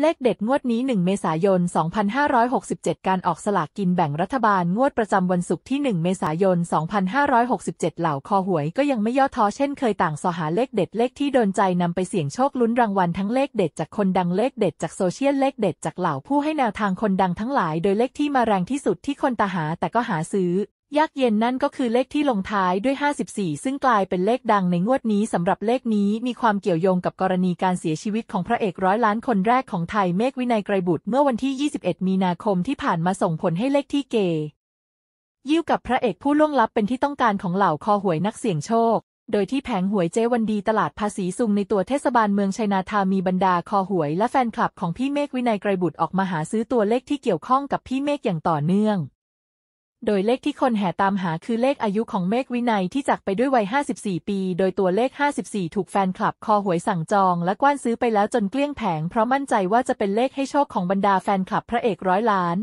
เลขเด็ดงวดนี้ 1 เมษายน 2567 การออกสลากกินแบ่งรัฐบาลงวดประจำวันศุกร์ที่ 1 เมษายน 2567 เหล่าคอหวย ก็ยังไม่ย่อท้อเช่นเคยต่างสอหาเลขเด็ดเลขที่โดนใจนำไปเสี่ยงโชคลุ้นรางวัลทั้งเลขเด็ดจากคนดังเลขเด็ดจากโซเชียลเลขเด็ดจากเหล่าผู้ให้แนวทางคนดังทั้งหลาย โดยเลขที่มาแรงที่สุดที่คนตาหาแต่ก็หาซื้อยักเย็นนั่นก็คือเลขที่ลงท้ายด้วย 54 ซึ่งกลายเป็นเลขดังในงวดนี้สำหรับเลขนี้มีความเกี่ยวโยงกับกรณีการเสียชีวิตของพระเอกร้อยล้านคนแรกของไทยเมฆวินัยไกรบุตรเมื่อวันที่ 21 มีนาคมที่ผ่านมาส่งผลให้เลขที่เกยิ้วกับพระเอกผู้ล่วงลับเป็นที่ต้องการของเหล่าคอหวยนักเสี่ยงโชค โดยที่แผงหวยเจวันดีตลาดภาษีซุงในตัวเทศบาลเมืองชัยนาทามีบรรดาคอหวย และแฟนคลับของพี่เมฆวินัยไกรบุตรออกมาหาซื้อตัวเลขที่เกี่ยวข้องกับพี่เมฆอย่างต่อเนื่องโดยเลขที่คนแห่ตามหาคือเลขอายุของเมฆวินัยที่จากไปด้วยวัย 54 ปี โดยตัวเลข 54 ถูกแฟนคลับคอหวยสั่งจองและกว้านซื้อไปแล้วจนเกลี้ยงแผง เพราะมั่นใจว่าจะเป็นเลขให้โชคของบรรดาแฟนคลับพระเอกร้อยล้าน